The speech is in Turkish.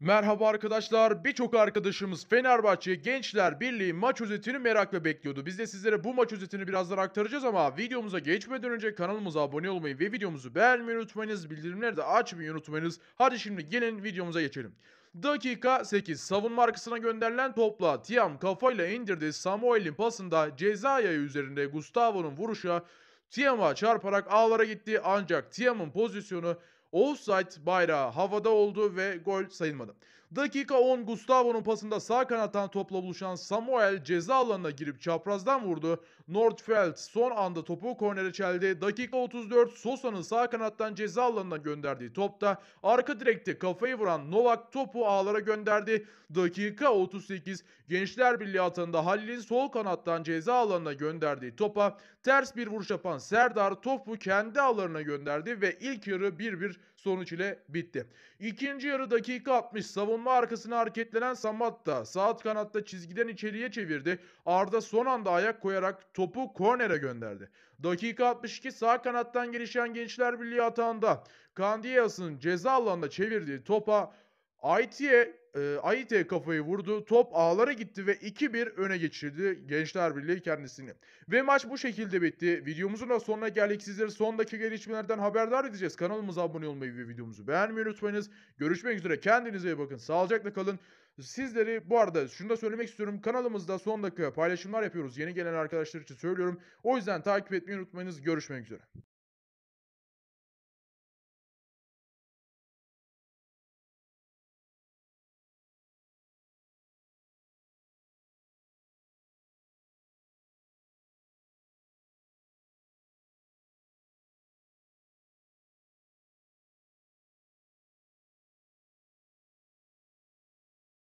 Merhaba arkadaşlar. Birçok arkadaşımız Fenerbahçe Gençler Birliği maç özetini merakla bekliyordu. Biz de sizlere bu maç özetini birazdan aktaracağız ama videomuza geçmeden önce kanalımıza abone olmayı ve videomuzu beğenmeyi unutmayınız. Bildirimleri de açmayı unutmayınız. Hadi şimdi gelin videomuza geçelim. Dakika 8 savunma arkasına gönderilen topla Tiam kafayla indirdi. Samuel'in pasında ceza yayı üzerinde Gustavo'nun vuruşa Tiam'a çarparak ağlara gitti ancak Tiam'ın pozisyonu Offside bayrağı havada oldu ve gol sayılmadı. Dakika 10 Gustavo'nun pasında sağ kanattan topla buluşan Samuel ceza alanına girip çaprazdan vurdu. Nordfeld son anda topu kornere çeldi. Dakika 34 Sosa'nın sağ kanattan ceza alanına gönderdiği topta arka direkte kafayı vuran Novak topu ağlara gönderdi. Dakika 38 Gençler Birliği atında Halil'in sol kanattan ceza alanına gönderdiği topa ters bir vuruş yapan Serdar topu kendi ağlarına gönderdi ve ilk yarı 1-1 sonuç ile bitti. İkinci yarı dakika 60 savunma arkasına hareketlenen Samatta sağ kanatta çizgiden içeriye çevirdi. Arda son anda ayak koyarak topu kornere gönderdi. Dakika 62 sağ kanattan gelişen Gençler Birliği atağında Kandiyas'ın ceza alanına çevirdiği topa Aytiye e, ee, Aite kafayı vurdu. Top ağlara gitti ve 2-1 öne geçirdi Gençler Birliği kendisini. Ve maç bu şekilde bitti. Videomuzun da sonuna geldik. Sizleri son dakika gelişmelerden haberdar edeceğiz. Kanalımıza abone olmayı ve videomuzu beğenmeyi unutmayınız. Görüşmek üzere. Kendinize iyi bakın. Sağlıcakla kalın. Sizleri bu arada şunu da söylemek istiyorum. Kanalımızda son dakika paylaşımlar yapıyoruz. Yeni gelen arkadaşlar için söylüyorum. O yüzden takip etmeyi unutmayınız. Görüşmek üzere.